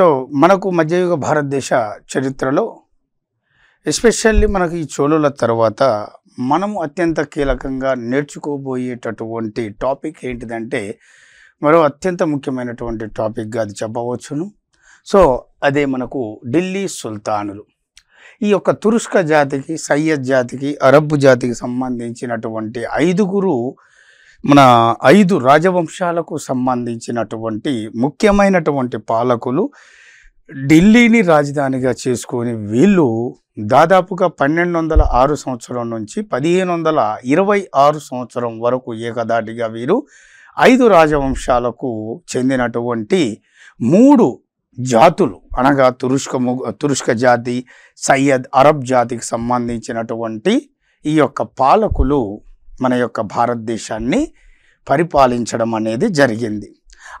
so మనకు మధ్యయుగ భారతదేశ చరిత్రలో ఎస్పెషల్లీ మనకు ఈ చోళుల తర్వాత మనము అత్యంత కీలకంగా నేర్చుకోబోయేటటువంటి టాపిక్ ఏంటిదంటే మరో అత్యంత ముఖ్యమైనటువంటి టాపిక్గా అది చెప్పవచ్చును సో అదే మనకు ఢిల్లీ సుల్తానులు ఈ యొక్క తురుష్క జాతికి సయ్యద్ జాతికి అరబ్బు జాతికి సంబంధించినటువంటి ఐదుగురు మన ఐదు రాజవంశాలకు సంబంధించినటువంటి ముఖ్యమైనటువంటి పాలకులు ఢిల్లీని రాజధానిగా చేసుకొని వీళ్ళు దాదాపుగా పన్నెండు వందల ఆరు సంవత్సరం నుంచి పదిహేను వందల ఇరవై ఆరు సంవత్సరం వరకు ఏకదాటిగా వీరు ఐదు రాజవంశాలకు చెందినటువంటి మూడు జాతులు అనగా తురుష్క తురుష్క జాతి సయ్యద్ అరబ్ జాతికి సంబంధించినటువంటి ఈ యొక్క పాలకులు మన యొక్క భారతదేశాన్ని పరిపాలించడం అనేది జరిగింది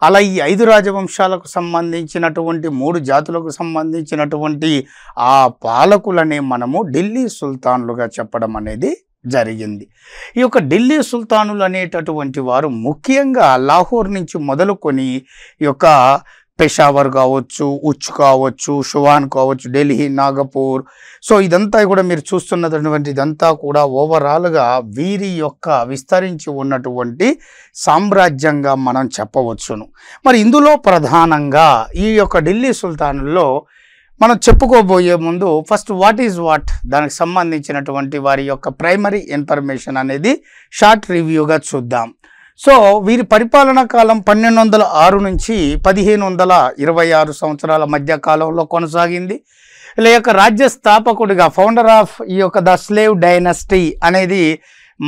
అలా ఈ ఐదు రాజవంశాలకు సంబంధించినటువంటి మూడు జాతులకు సంబంధించినటువంటి ఆ పాలకులనే మనము ఢిల్లీ సుల్తాన్లుగా చెప్పడం అనేది జరిగింది ఈ యొక్క ఢిల్లీ సుల్తానులు అనేటటువంటి వారు ముఖ్యంగా లాహోర్ నుంచి మొదలుకొని ఈ యొక్క పెషావర్ కావచ్చు ఉచ్ కావచ్చు షువాన్ కావచ్చు ఢిల్లీ నాగపూర్ సో ఇదంతా కూడా మీరు చూస్తున్నటువంటి ఇదంతా కూడా ఓవరాల్గా వీరి యొక్క విస్తరించి ఉన్నటువంటి సామ్రాజ్యంగా మనం చెప్పవచ్చును మరి ఇందులో ప్రధానంగా ఈ యొక్క ఢిల్లీ సుల్తానుల్లో మనం చెప్పుకోబోయే ముందు ఫస్ట్ వాట్ ఈజ్ వాట్ దానికి సంబంధించినటువంటి వారి యొక్క ప్రైమరీ ఇన్ఫర్మేషన్ అనేది షార్ట్ రివ్యూగా చూద్దాం సో వీరి పరిపాలనా కాలం పన్నెండు వందల ఆరు నుంచి పదిహేను వందల ఇరవై ఆరు సంవత్సరాల మధ్య కాలంలో కొనసాగింది లేక రాజ్య స్థాపకుడిగా ఫౌండర్ ఆఫ్ ఈ యొక్క ద స్లేవ్ డైనస్టీ అనేది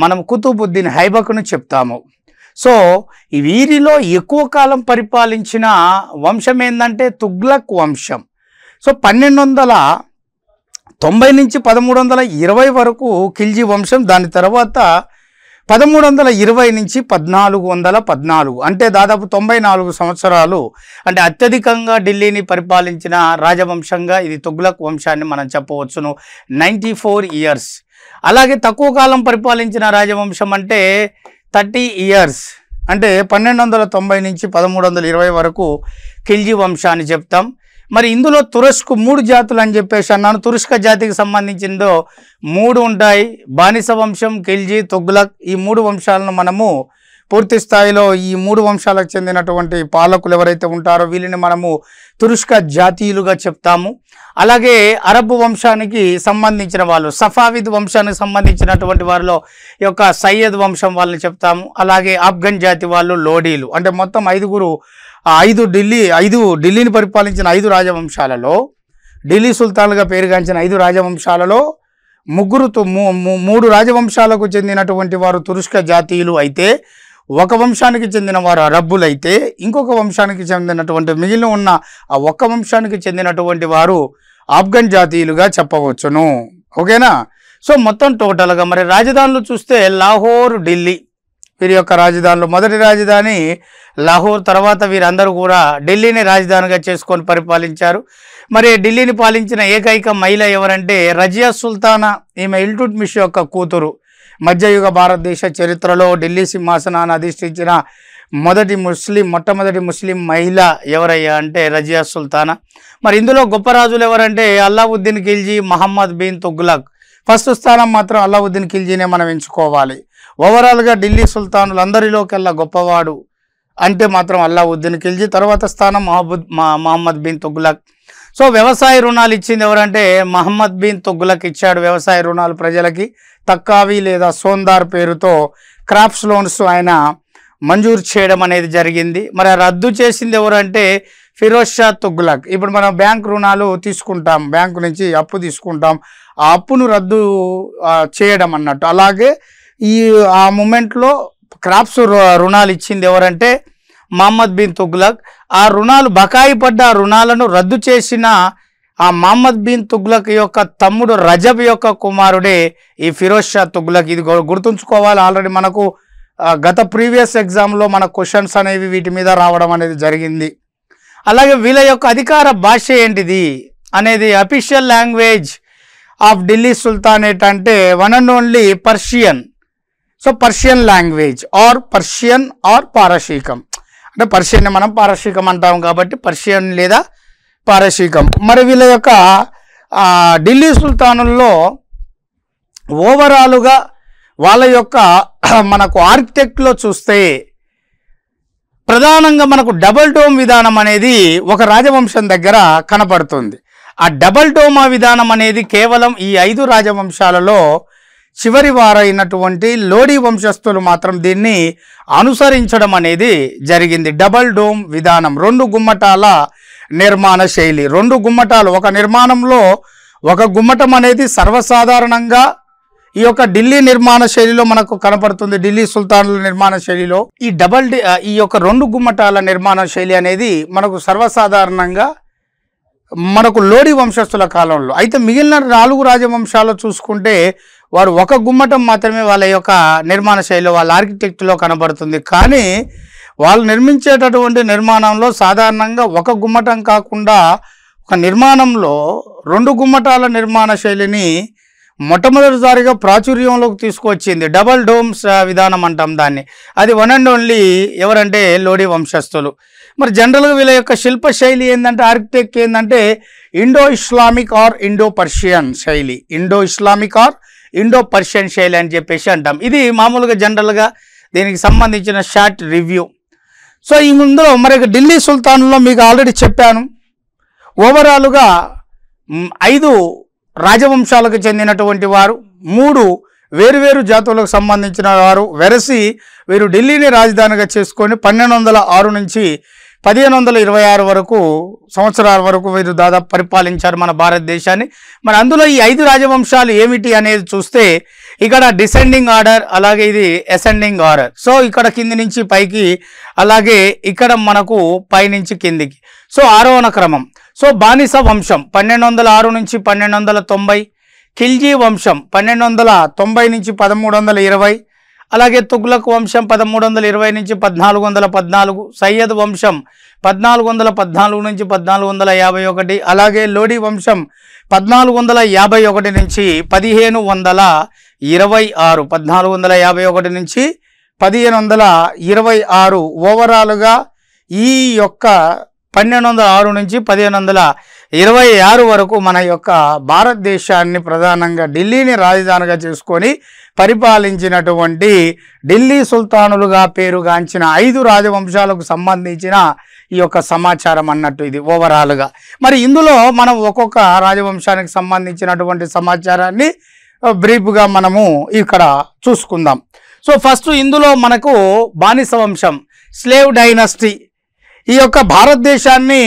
మనం కుతుబుద్దీన్ హైబక్ను చెప్తాము సో వీరిలో ఎక్కువ కాలం పరిపాలించిన వంశం ఏంటంటే తుగ్లక్ వంశం సో పన్నెండు వందల తొంభై నుంచి పదమూడు వందల ఇరవై వరకు ఖిల్జీ వంశం దాని తర్వాత పదమూడు వందల ఇరవై నుంచి పద్నాలుగు వందల పద్నాలుగు అంటే దాదాపు తొంభై నాలుగు సంవత్సరాలు అంటే అత్యధికంగా ఢిల్లీని పరిపాలించిన రాజవంశంగా ఇది తుగ్లక్ వంశాన్ని మనం చెప్పవచ్చును నైంటీ ఫోర్ ఇయర్స్ అలాగే తక్కువ కాలం పరిపాలించిన రాజవంశం అంటే థర్టీ ఇయర్స్ అంటే పన్నెండు వందల తొంభై నుంచి పదమూడు వందల ఇరవై వరకు ఖిల్జీ వంశాన్ని చెప్తాం మరి ఇందులో తురస్క్ మూడు జాతులు అని చెప్పేసి అన్నాను తురస్క జాతికి సంబంధించిందో మూడు ఉంటాయి బానిస వంశం కెల్జీ తొగ్గులక్ ఈ మూడు వంశాలను మనము పూర్తి స్థాయిలో ఈ మూడు వంశాలకు చెందినటువంటి పాలకులు ఎవరైతే ఉంటారో వీళ్ళని మనము తురుష్క జాతీయులుగా చెప్తాము అలాగే అరబ్ వంశానికి సంబంధించిన వాళ్ళు సఫావిద్ వంశానికి సంబంధించినటువంటి వారిలో యొక్క సయ్యద్ వంశం వాళ్ళని చెప్తాము అలాగే ఆఫ్ఘన్ జాతి వాళ్ళు లోడీలు అంటే మొత్తం ఐదుగురు ఆ ఐదు ఢిల్లీ ఐదు ఢిల్లీని పరిపాలించిన ఐదు రాజవంశాలలో ఢిల్లీ సుల్తాన్లుగా పేరుగాంచిన ఐదు రాజవంశాలలో ముగ్గురు మూడు రాజవంశాలకు చెందినటువంటి వారు తురుష్క జాతీయులు అయితే ఒక వంశానికి చెందిన వారు అరబ్బులైతే ఇంకొక వంశానికి చెందినటువంటి మిగిలిన ఉన్న ఆ ఒక్క వంశానికి చెందినటువంటి వారు ఆఫ్ఘన్ జాతీయులుగా చెప్పవచ్చును ఓకేనా సో మొత్తం టోటల్గా మరి రాజధానులు చూస్తే లాహోర్ ఢిల్లీ వీరి యొక్క రాజధానులు మొదటి రాజధాని లాహోర్ తర్వాత వీరందరూ కూడా ఢిల్లీని రాజధానిగా చేసుకొని పరిపాలించారు మరి ఢిల్లీని పాలించిన ఏకైక మహిళ ఎవరంటే రజియా సుల్తానా ఈమె ఇల్టుట్ మిష్ యొక్క కూతురు మధ్యయుగ భారతదేశ చరిత్రలో ఢిల్లీ సింహాసనాన్ని అధిష్ఠించిన మొదటి ముస్లిం మొట్టమొదటి ముస్లిం మహిళ ఎవరయ్యా అంటే రజియా సుల్తానా మరి ఇందులో గొప్ప రాజులు ఎవరంటే అల్లావుద్దీన్ ఖిల్జీ మహమ్మద్ బిన్ తుగ్లక్ ఫస్ట్ స్థానం మాత్రం అల్లావుద్దీన్ ఖిల్జీనే మనం ఎంచుకోవాలి ఓవరాల్గా ఢిల్లీ సుల్తానులు సుల్తానులందరిలోకెల్లా గొప్పవాడు అంటే మాత్రం అల్లావుద్దీన్ కిల్జీ తర్వాత స్థానం మహబూద్ మహమ్మద్ బిన్ తొగ్గులక్ సో వ్యవసాయ రుణాలు ఇచ్చింది ఎవరంటే మహమ్మద్ బిన్ తొగ్గులక్ ఇచ్చాడు వ్యవసాయ రుణాలు ప్రజలకి తక్కావి లేదా సోందార్ పేరుతో క్రాప్స్ లోన్స్ ఆయన మంజూరు చేయడం అనేది జరిగింది మరి రద్దు చేసింది ఎవరంటే ఫిరోజ్ షా తొగ్గులక్ ఇప్పుడు మనం బ్యాంక్ రుణాలు తీసుకుంటాం బ్యాంకు నుంచి అప్పు తీసుకుంటాం ఆ అప్పును రద్దు చేయడం అన్నట్టు అలాగే ఈ ఆ మూమెంట్లో క్రాప్స్ రుణాలు ఇచ్చింది ఎవరంటే మహమ్మద్ బిన్ తుగ్లక్ ఆ రుణాలు బకాయి పడ్డ రుణాలను రద్దు చేసిన ఆ మహమ్మద్ బిన్ తుగ్లక్ యొక్క తమ్ముడు రజబ్ యొక్క కుమారుడే ఈ ఫిరోజ్ షా తుగ్లక్ ఇది గుర్తుంచుకోవాలి ఆల్రెడీ మనకు గత ప్రీవియస్ ఎగ్జామ్లో మన క్వశ్చన్స్ అనేవి వీటి మీద రావడం అనేది జరిగింది అలాగే వీళ్ళ యొక్క అధికార భాష ఏంటిది అనేది official language of Delhi sultanate అంటే one and only Persian so Persian language or Persian or పారశీకం అంటే పర్షియన్ మనం పారశీకం అంటాం కాబట్టి పర్షియన్ లేదా పారశీకం మరి వీళ్ళ యొక్క ఢిల్లీ సుల్తానుల్లో ఓవరాలుగా వాళ్ళ యొక్క మనకు ఆర్కిటెక్ట్లో చూస్తే ప్రధానంగా మనకు డబల్ డోమ్ విధానం అనేది ఒక రాజవంశం దగ్గర కనపడుతుంది ఆ డబల్ డోమా విధానం అనేది కేవలం ఈ ఐదు రాజవంశాలలో చివరి వారైనటువంటి లోడీ వంశస్థులు మాత్రం దీన్ని అనుసరించడం అనేది జరిగింది డబల్ డోమ్ విధానం రెండు గుమ్మటాల నిర్మాణ శైలి రెండు గుమ్మటాలు ఒక నిర్మాణంలో ఒక గుమ్మటం అనేది సర్వసాధారణంగా ఈ యొక్క ఢిల్లీ నిర్మాణ శైలిలో మనకు కనపడుతుంది ఢిల్లీ సుల్తానుల నిర్మాణ శైలిలో ఈ డబల్ ఈ యొక్క రెండు గుమ్మటాల నిర్మాణ శైలి అనేది మనకు సర్వసాధారణంగా మనకు లోడి వంశస్థుల కాలంలో అయితే మిగిలిన నాలుగు రాజవంశాలు చూసుకుంటే వారు ఒక గుమ్మటం మాత్రమే వాళ్ళ యొక్క నిర్మాణ శైలి వాళ్ళ ఆర్కిటెక్ట్లో కనబడుతుంది కానీ వాళ్ళు నిర్మించేటటువంటి నిర్మాణంలో సాధారణంగా ఒక గుమ్మటం కాకుండా ఒక నిర్మాణంలో రెండు గుమ్మటాల నిర్మాణ శైలిని మొట్టమొదటిసారిగా ప్రాచుర్యంలోకి తీసుకొచ్చింది డబల్ డోమ్స్ విధానం అంటాం దాన్ని అది వన్ అండ్ ఓన్లీ ఎవరంటే లోడి వంశస్థులు మరి జనరల్గా వీళ్ళ యొక్క శిల్ప శైలి ఏంటంటే ఆర్కిటెక్ట్ ఏంటంటే Indo Islamic or Indo Persian శైలి Indo Islamic or Indo Persian శైలి అని చెప్పేసి అంటాం ఇది మామూలుగా జనరల్గా దీనికి సంబంధించిన షార్ట్ రివ్యూ సో ఈ ముందులో మరి ఢిల్లీ సుల్తాన్లో మీకు ఆల్రెడీ చెప్పాను ఓవరాల్గా ఐదు రాజవంశాలకు చెందినటువంటి వారు మూడు వేరువేరు జాతులకు సంబంధించిన వారు వెరసి వీరు ఢిల్లీని రాజధానిగా చేసుకొని పన్నెండు నుంచి పదిహేను వందల ఇరవై ఆరు వరకు సంవత్సరాల వరకు వీరు దాదాపు పరిపాలించారు మన భారతదేశాన్ని మరి అందులో ఈ ఐదు రాజవంశాలు ఏమిటి అనేది చూస్తే ఇక్కడ డిసెండింగ్ ఆర్డర్ అలాగే ఇది అసెండింగ్ ఆర్డర్ సో ఇక్కడ కింది నుంచి పైకి అలాగే ఇక్కడ మనకు పైనుంచి కిందికి సో ఆరోహణ క్రమం సో బానిస వంశం పన్నెండు వందల ఆరు నుంచి పన్నెండు వందల తొంభై ఖిల్జీ వంశం పన్నెండు వందల తొంభై నుంచి పదమూడు వందల ఇరవై అలాగే తుగ్లక్ వంశం పదమూడు వందల ఇరవై నుంచి పద్నాలుగు వందల పద్నాలుగు సయ్యద్ వంశం పద్నాలుగు వందల పద్నాలుగు నుంచి పద్నాలుగు వందల యాభై ఒకటి అలాగే లోడి వంశం పద్నాలుగు వందల యాభై ఒకటి నుంచి పదిహేను వందల ఇరవై ఆరు పద్నాలుగు వందల యాభై ఒకటి నుంచి పదిహేను వందల ఇరవై ఆరు ఓవరాల్గా ఈ యొక్క పన్నెండు వందల ఆరు నుంచి పదిహేను వందల ఇరవై ఆరు వరకు మన యొక్క భారతదేశాన్ని ప్రధానంగా ఢిల్లీని రాజధానిగా చేసుకొని పరిపాలించినటువంటి ఢిల్లీ సుల్తానులుగా పేరుగాంచిన ఐదు రాజవంశాలకు సంబంధించిన ఈ యొక్క సమాచారం అన్నట్టు ఇది ఓవరాల్గా మరి ఇందులో మనం ఒక్కొక్క రాజవంశానికి సంబంధించినటువంటి సమాచారాన్ని బ్రీఫ్గా మనము ఇక్కడ చూసుకుందాం సో ఫస్ట్ ఇందులో మనకు బానిస వంశం స్లేవ్ డైనస్టీ ఈ యొక్క భారతదేశాన్ని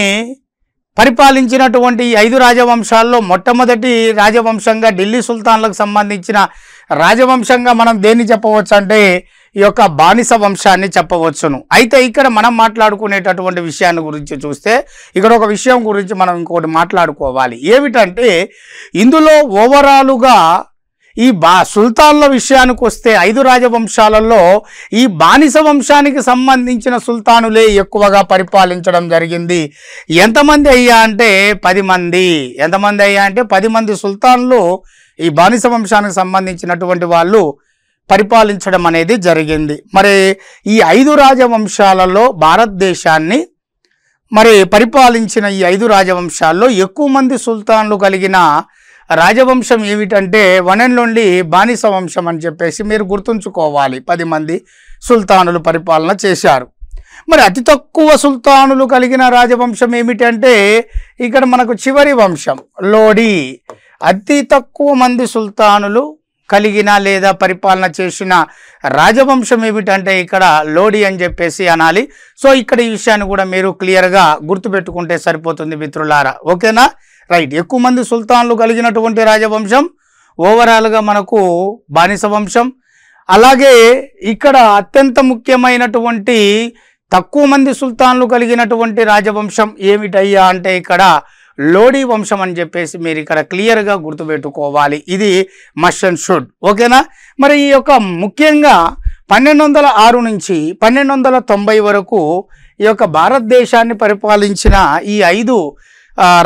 పరిపాలించినటువంటి ఐదు రాజవంశాల్లో మొట్టమొదటి రాజవంశంగా ఢిల్లీ సుల్తాన్లకు సంబంధించిన రాజవంశంగా మనం దేన్ని చెప్పవచ్చు అంటే ఈ యొక్క బానిస వంశాన్ని చెప్పవచ్చును అయితే ఇక్కడ మనం మాట్లాడుకునేటటువంటి విషయాన్ని గురించి చూస్తే ఇక్కడ ఒక విషయం గురించి మనం ఇంకోటి మాట్లాడుకోవాలి ఏమిటంటే ఇందులో ఓవరాలుగా ఈ బా సుల్తాన్ల విషయానికి వస్తే ఐదు రాజవంశాలలో ఈ బానిస వంశానికి సంబంధించిన సుల్తానులే ఎక్కువగా పరిపాలించడం జరిగింది ఎంతమంది అయ్యా అంటే పది మంది ఎంతమంది అయ్యా అంటే పది మంది సుల్తాన్లు ఈ బానిస వంశానికి సంబంధించినటువంటి వాళ్ళు పరిపాలించడం అనేది జరిగింది మరి ఈ ఐదు రాజవంశాలలో భారతదేశాన్ని మరి పరిపాలించిన ఈ ఐదు రాజవంశాల్లో ఎక్కువ మంది సుల్తాన్లు కలిగిన రాజవంశం ఏమిటంటే వన్ అండ్ ఓన్లీ బానిస వంశం అని చెప్పేసి మీరు గుర్తుంచుకోవాలి పది మంది సుల్తానులు పరిపాలన చేశారు మరి అతి తక్కువ సుల్తానులు కలిగిన రాజవంశం ఏమిటంటే ఇక్కడ మనకు చివరి వంశం లోడి అతి తక్కువ మంది సుల్తానులు కలిగిన లేదా పరిపాలన చేసిన రాజవంశం ఏమిటంటే ఇక్కడ లోడి అని చెప్పేసి అనాలి సో ఇక్కడ ఈ విషయాన్ని కూడా మీరు క్లియర్గా గుర్తుపెట్టుకుంటే సరిపోతుంది మిత్రులారా ఓకేనా రైట్ ఎక్కువ మంది సుల్తాన్లు కలిగినటువంటి రాజవంశం ఓవరాల్గా మనకు బానిస వంశం అలాగే ఇక్కడ అత్యంత ముఖ్యమైనటువంటి తక్కువ మంది సుల్తాన్లు కలిగినటువంటి రాజవంశం ఏమిటయ్యా అంటే ఇక్కడ లోడీ వంశం అని చెప్పేసి మీరు ఇక్కడ క్లియర్గా గుర్తుపెట్టుకోవాలి ఇది మషన్ షుడ్ ఓకేనా మరి ఈ యొక్క ముఖ్యంగా పన్నెండు నుంచి పన్నెండు వరకు ఈ యొక్క భారతదేశాన్ని పరిపాలించిన ఈ ఐదు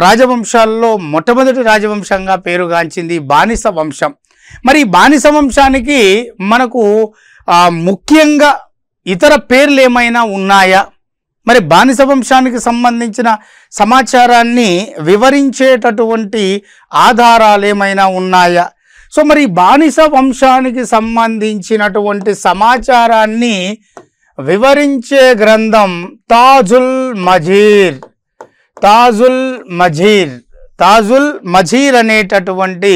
రాజవంశాల్లో మొట్టమొదటి రాజవంశంగా పేరుగాంచింది బానిస వంశం మరి బానిస వంశానికి మనకు ముఖ్యంగా ఇతర పేర్లు ఏమైనా ఉన్నాయా మరి బానిస వంశానికి సంబంధించిన సమాచారాన్ని వివరించేటటువంటి ఆధారాలు ఏమైనా ఉన్నాయా సో మరి బానిస వంశానికి సంబంధించినటువంటి సమాచారాన్ని వివరించే గ్రంథం తాజుల్ మజీర్ తాజుల్ మజీర్ తాజుల్ మజీర్ అనేటటువంటి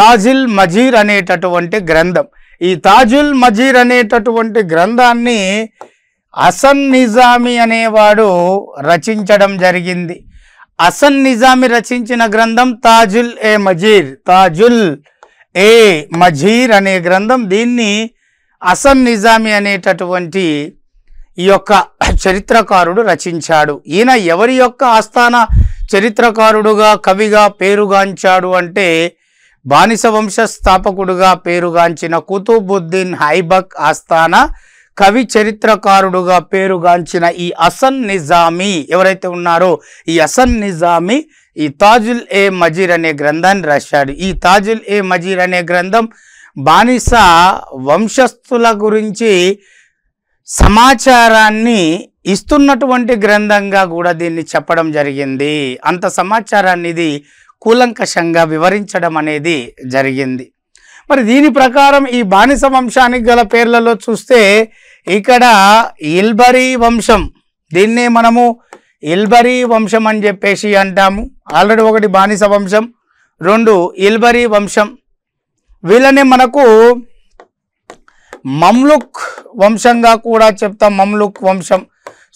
తాజిల్ మజీర్ అనేటటువంటి గ్రంథం ఈ తాజుల్ మజీర్ అనేటటువంటి గ్రంథాన్ని అసన్ నిజామి అనేవాడు రచించడం జరిగింది అసన్ నిజామి రచించిన గ్రంథం తాజుల్ ఏ మజీర్ తాజుల్ ఏ మజీర్ అనే గ్రంథం దీన్ని అసన్ నిజామి అనేటటువంటి ఈ యొక్క చరిత్రకారుడు రచించాడు ఈయన ఎవరి యొక్క ఆస్థాన చరిత్రకారుడుగా కవిగా పేరుగాంచాడు అంటే బానిస వంశ స్థాపకుడుగా పేరుగాంచిన కుతుబుద్దీన్ హైబక్ ఆస్థాన కవి చరిత్రకారుడుగా పేరుగాంచిన ఈ అసన్ నిజామీ ఎవరైతే ఉన్నారో ఈ అసన్ నిజామీ ఈ తాజుల్ ఏ మజీర్ అనే గ్రంథాన్ని రాశాడు ఈ తాజుల్ ఏ మజీర్ అనే గ్రంథం బానిస వంశస్థుల గురించి సమాచారాన్ని ఇస్తున్నటువంటి గ్రంథంగా కూడా దీన్ని చెప్పడం జరిగింది అంత సమాచారాన్ని ఇది కూలంకషంగా వివరించడం అనేది జరిగింది మరి దీని ప్రకారం ఈ బానిస వంశానికి గల పేర్లలో చూస్తే ఇక్కడ ఇల్బరీ వంశం దీన్నే మనము ఇల్బరీ వంశం అని చెప్పేసి అంటాము ఆల్రెడీ ఒకటి బానిస వంశం రెండు ఇల్బరీ వంశం వీళ్ళనే మనకు మమ్లుక్ వంశంగా కూడా చెప్తాం మమ్లుక్ వంశం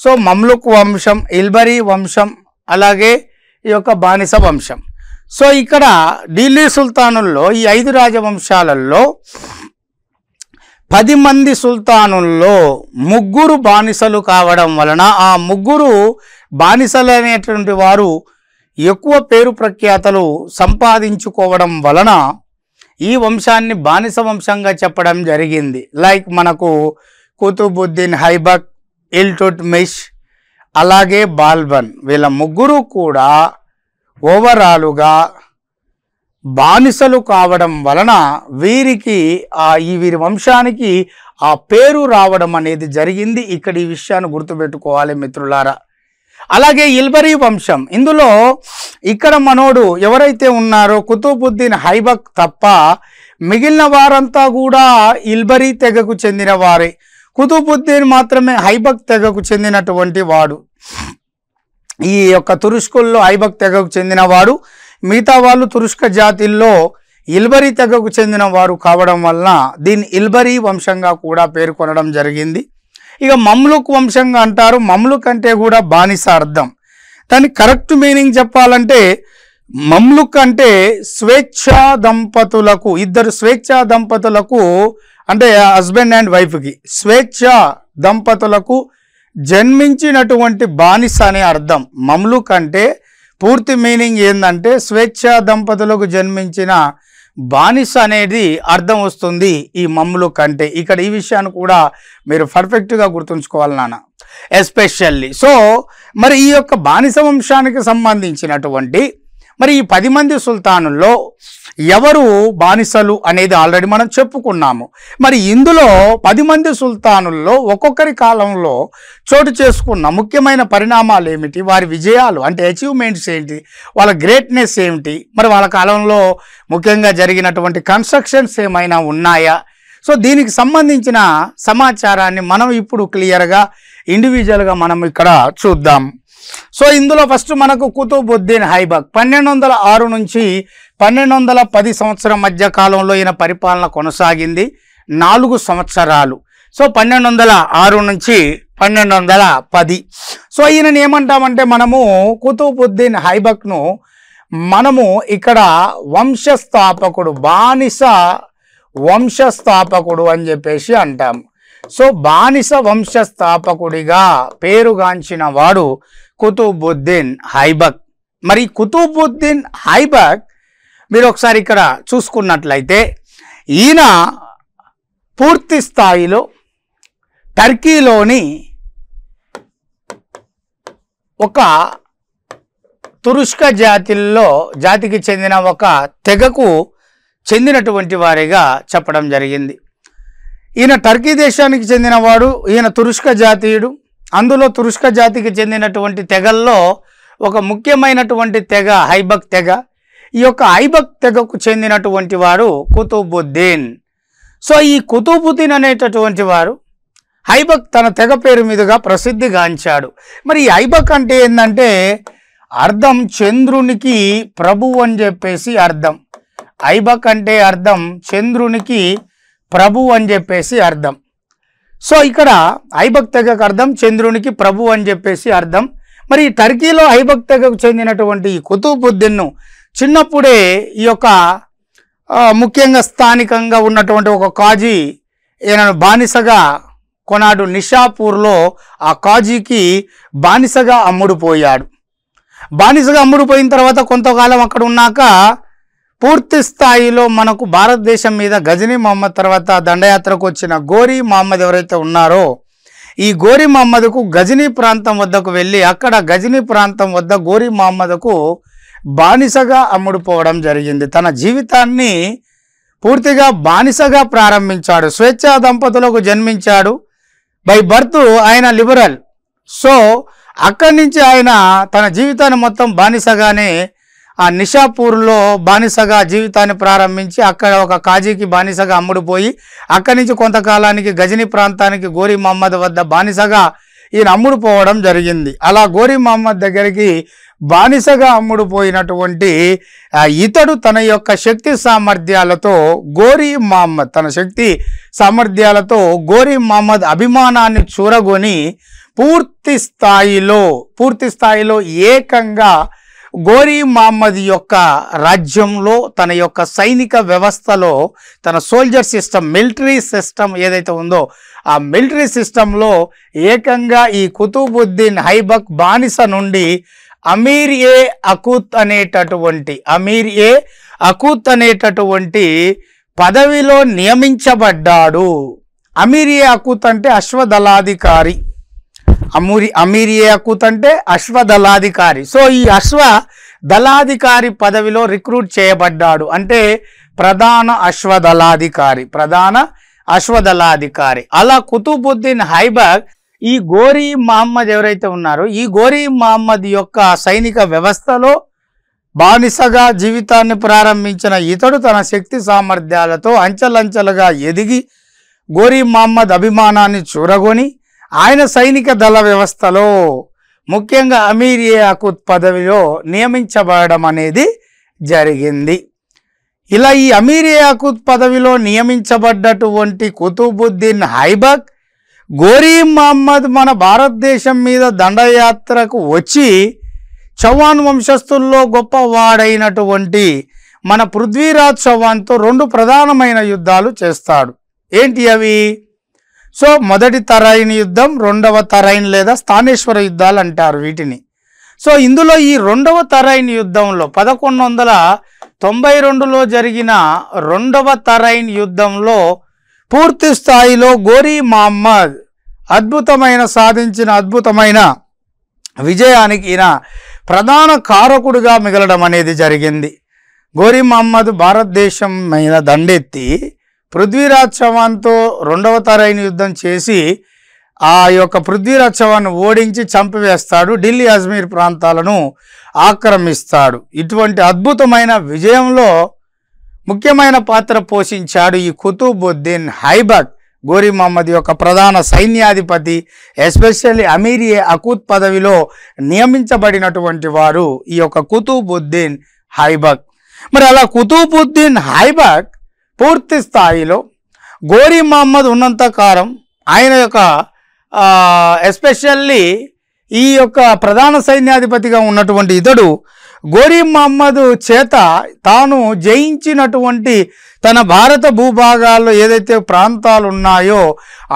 సో మమ్లుక్ వంశం ఇల్బరీ వంశం అలాగే ఈ యొక్క బానిస వంశం సో ఇక్కడ ఢిల్లీ సుల్తానుల్లో ఈ ఐదు రాజవంశాలలో పది మంది సుల్తానుల్లో ముగ్గురు బానిసలు కావడం వలన ఆ ముగ్గురు అనేటువంటి వారు ఎక్కువ పేరు ప్రఖ్యాతలు సంపాదించుకోవడం వలన ఈ వంశాన్ని బానిస వంశంగా చెప్పడం జరిగింది లైక్ మనకు కుతుబుద్దీన్ హైబక్ ఇల్టుట్ మిష్ అలాగే బాల్బన్ వీళ్ళ ముగ్గురు కూడా ఓవరాలుగా బానిసలు కావడం వలన వీరికి ఆ ఈ వీరి వంశానికి ఆ పేరు రావడం అనేది జరిగింది ఇక్కడ ఈ విషయాన్ని గుర్తుపెట్టుకోవాలి మిత్రులారా అలాగే ఇల్బరీ వంశం ఇందులో ఇక్కడ మనోడు ఎవరైతే ఉన్నారో కుతుబుద్దీన్ హైబక్ తప్ప మిగిలిన వారంతా కూడా ఇల్బరీ తెగకు చెందిన వారే కుతుబుద్దీన్ మాత్రమే హైబక్ తెగకు చెందినటువంటి వాడు ఈ యొక్క తురుష్కుల్లో హైబక్ తెగకు చెందినవాడు మిగతా వాళ్ళు తురుష్క జాతిల్లో ఇల్బరీ తెగకు చెందిన వారు కావడం వలన దీన్ని ఇల్బరీ వంశంగా కూడా పేర్కొనడం జరిగింది ఇక మమ్లుక్ వంశంగా అంటారు మమ్లుక్ అంటే కూడా బానిస అర్థం దాని కరెక్ట్ మీనింగ్ చెప్పాలంటే మమ్లుక్ అంటే స్వేచ్ఛా దంపతులకు ఇద్దరు స్వేచ్ఛా దంపతులకు అంటే హస్బెండ్ అండ్ వైఫ్కి స్వేచ్ఛ దంపతులకు జన్మించినటువంటి బానిస అనే అర్థం మమ్లుక్ అంటే పూర్తి మీనింగ్ ఏంటంటే స్వేచ్ఛా దంపతులకు జన్మించిన బానిస అనేది అర్థం వస్తుంది ఈ మమ్ములు కంటే ఇక్కడ ఈ విషయాన్ని కూడా మీరు పర్ఫెక్ట్గా గుర్తుంచుకోవాలి నాన్న ఎస్పెషల్లీ సో మరి ఈ యొక్క బానిస వంశానికి సంబంధించినటువంటి మరి ఈ పది మంది సుల్తానుల్లో ఎవరు బానిసలు అనేది ఆల్రెడీ మనం చెప్పుకున్నాము మరి ఇందులో పది మంది సుల్తానుల్లో ఒక్కొక్కరి కాలంలో చోటు చేసుకున్న ముఖ్యమైన పరిణామాలు ఏమిటి వారి విజయాలు అంటే అచీవ్మెంట్స్ ఏంటి వాళ్ళ గ్రేట్నెస్ ఏమిటి మరి వాళ్ళ కాలంలో ముఖ్యంగా జరిగినటువంటి కన్స్ట్రక్షన్స్ ఏమైనా ఉన్నాయా సో దీనికి సంబంధించిన సమాచారాన్ని మనం ఇప్పుడు క్లియర్గా ఇండివిజువల్గా మనం ఇక్కడ చూద్దాం సో ఇందులో ఫస్ట్ మనకు కుతుబుద్దీన్ హైబక్ పన్నెండు వందల ఆరు నుంచి పన్నెండు వందల పది సంవత్సరం మధ్య కాలంలో ఈయన పరిపాలన కొనసాగింది నాలుగు సంవత్సరాలు సో పన్నెండు వందల ఆరు నుంచి పన్నెండు వందల పది సో ఈయనని ఏమంటామంటే మనము కుతుబుద్దీన్ హైబక్ను మనము ఇక్కడ వంశస్థాపకుడు బానిస వంశస్థాపకుడు అని చెప్పేసి అంటాం సో బానిస వంశస్థాపకుడిగా పేరుగాంచిన వాడు కుతుబుద్దీన్ హైబక్ మరి కుతుబుద్దీన్ హైబక్ మీరు ఒకసారి ఇక్కడ చూసుకున్నట్లయితే ఈయన పూర్తి స్థాయిలో టర్కీలోని ఒక తురుష్క జాతిల్లో జాతికి చెందిన ఒక తెగకు చెందినటువంటి వారిగా చెప్పడం జరిగింది ఈయన టర్కీ దేశానికి చెందినవాడు ఈయన తురుష్క జాతీయుడు అందులో తురుష్క జాతికి చెందినటువంటి తెగల్లో ఒక ముఖ్యమైనటువంటి తెగ హైబక్ తెగ ఈ యొక్క ఐబక్ తెగకు చెందినటువంటి వారు కుతుబుద్దీన్ సో ఈ కుతుబుద్దీన్ అనేటటువంటి వారు హైబక్ తన తెగ పేరు మీదుగా ప్రసిద్ధిగాంచాడు మరి ఈ హైబక్ అంటే ఏంటంటే అర్థం చంద్రునికి ప్రభు అని చెప్పేసి అర్థం ఐబక్ అంటే అర్థం చంద్రునికి ప్రభు అని చెప్పేసి అర్థం సో ఇక్కడ ఐభక్తగకు అర్థం చంద్రునికి ప్రభు అని చెప్పేసి అర్థం మరి టర్కీలో ఐభక్తగకు చెందినటువంటి ఈ కుతుబుద్దిన్ను చిన్నప్పుడే ఈ యొక్క ముఖ్యంగా స్థానికంగా ఉన్నటువంటి ఒక కాజీ ఈయనను బానిసగా కొనాడు నిషాపూర్లో ఆ కాజీకి బానిసగా అమ్ముడుపోయాడు బానిసగా అమ్ముడుపోయిన తర్వాత కొంతకాలం అక్కడ ఉన్నాక పూర్తి స్థాయిలో మనకు భారతదేశం మీద గజనీ మహమ్మద్ తర్వాత దండయాత్రకు వచ్చిన గోరీ మహమ్మద్ ఎవరైతే ఉన్నారో ఈ గోరీ మహమ్మద్కు గజనీ ప్రాంతం వద్దకు వెళ్ళి అక్కడ గజనీ ప్రాంతం వద్ద గోరీ మహమ్మద్కు బానిసగా అమ్ముడుపోవడం జరిగింది తన జీవితాన్ని పూర్తిగా బానిసగా ప్రారంభించాడు స్వేచ్ఛా దంపతులకు జన్మించాడు బై బర్త్ ఆయన లిబరల్ సో అక్కడి నుంచి ఆయన తన జీవితాన్ని మొత్తం బానిసగానే ఆ నిషాపూర్లో బానిసగా జీవితాన్ని ప్రారంభించి అక్కడ ఒక కాజీకి బానిసగా అమ్ముడుపోయి అక్కడి నుంచి కొంతకాలానికి గజని ప్రాంతానికి గోరి మహమ్మద్ వద్ద బానిసగా ఈయన అమ్ముడుపోవడం జరిగింది అలా గోరి మహమ్మద్ దగ్గరికి బానిసగా అమ్ముడుపోయినటువంటి ఇతడు తన యొక్క శక్తి సామర్థ్యాలతో గోరీ మహమ్మద్ తన శక్తి సామర్థ్యాలతో గోరీ మహమ్మద్ అభిమానాన్ని చూరగొని పూర్తి స్థాయిలో పూర్తి స్థాయిలో ఏకంగా గోరీ మహమ్మద్ యొక్క రాజ్యంలో తన యొక్క సైనిక వ్యవస్థలో తన సోల్జర్ సిస్టమ్ మిలిటరీ సిస్టమ్ ఏదైతే ఉందో ఆ మిలిటరీ సిస్టంలో ఏకంగా ఈ కుతుబుద్దీన్ హైబక్ బానిస నుండి అమీర్ ఏ అకూత్ అనేటటువంటి అమీర్ ఏ అకూత్ అనేటటువంటి పదవిలో నియమించబడ్డాడు అమీర్ ఏ అకూత్ అంటే అశ్వదళాధికారి అమూరి అమీరియా అంటే అశ్వ దళాధికారి సో ఈ అశ్వ దళాధికారి పదవిలో రిక్రూట్ చేయబడ్డాడు అంటే ప్రధాన అశ్వదళాధికారి ప్రధాన అశ్వదళాధికారి అలా కుతుబుద్దీన్ హైబాగ్ ఈ గోరీ మహమ్మద్ ఎవరైతే ఉన్నారో ఈ గోరీ మహమ్మద్ యొక్క సైనిక వ్యవస్థలో బానిసగా జీవితాన్ని ప్రారంభించిన ఇతడు తన శక్తి సామర్థ్యాలతో అంచెలంచెలుగా ఎదిగి గోరీ మహమ్మద్ అభిమానాన్ని చూరగొని ఆయన సైనిక దళ వ్యవస్థలో ముఖ్యంగా అమీరియాకు పదవిలో నియమించబడడం అనేది జరిగింది ఇలా ఈ అమీరియాకు పదవిలో నియమించబడ్డటువంటి కుతుబుద్దీన్ హైబక్ గోరీ మహమ్మద్ మన భారతదేశం మీద దండయాత్రకు వచ్చి చౌహాన్ వంశస్థుల్లో గొప్పవాడైనటువంటి మన పృథ్వీరాజ్ చౌహాన్తో రెండు ప్రధానమైన యుద్ధాలు చేస్తాడు ఏంటి అవి సో మొదటి తరైన్ యుద్ధం రెండవ తరైన్ లేదా స్థానేశ్వర యుద్ధాలు అంటారు వీటిని సో ఇందులో ఈ రెండవ తరైన్ యుద్ధంలో పదకొండు వందల తొంభై రెండులో జరిగిన రెండవ తరైన్ యుద్ధంలో పూర్తి స్థాయిలో గోరీ మహమ్మద్ అద్భుతమైన సాధించిన అద్భుతమైన విజయానికి ఈయన ప్రధాన కారకుడుగా మిగలడం అనేది జరిగింది గోరీ మహమ్మద్ భారతదేశం మీద దండెత్తి పృథ్వీరాజ్ చవాన్తో రెండవ తరైన యుద్ధం చేసి ఆ యొక్క పృథ్వీరాజ్ చవాన్ ఓడించి చంపివేస్తాడు ఢిల్లీ అజ్మీర్ ప్రాంతాలను ఆక్రమిస్తాడు ఇటువంటి అద్భుతమైన విజయంలో ముఖ్యమైన పాత్ర పోషించాడు ఈ కుతుబుద్దీన్ హైబక్ గోరీ మహమ్మద్ యొక్క ప్రధాన సైన్యాధిపతి ఎస్పెషల్లీ అమీరియే అకూత్ పదవిలో నియమించబడినటువంటి వారు ఈ యొక్క కుతుబుద్దీన్ హైబక్ మరి అలా కుతుబుద్దీన్ హైబక్ పూర్తి స్థాయిలో గోరీ మహమ్మద్ ఉన్నంత కాలం ఆయన యొక్క ఎస్పెషల్లీ ఈ యొక్క ప్రధాన సైన్యాధిపతిగా ఉన్నటువంటి ఇతడు గోరీ మహమ్మద్ చేత తాను జయించినటువంటి తన భారత భూభాగాల్లో ఏదైతే ప్రాంతాలు ఉన్నాయో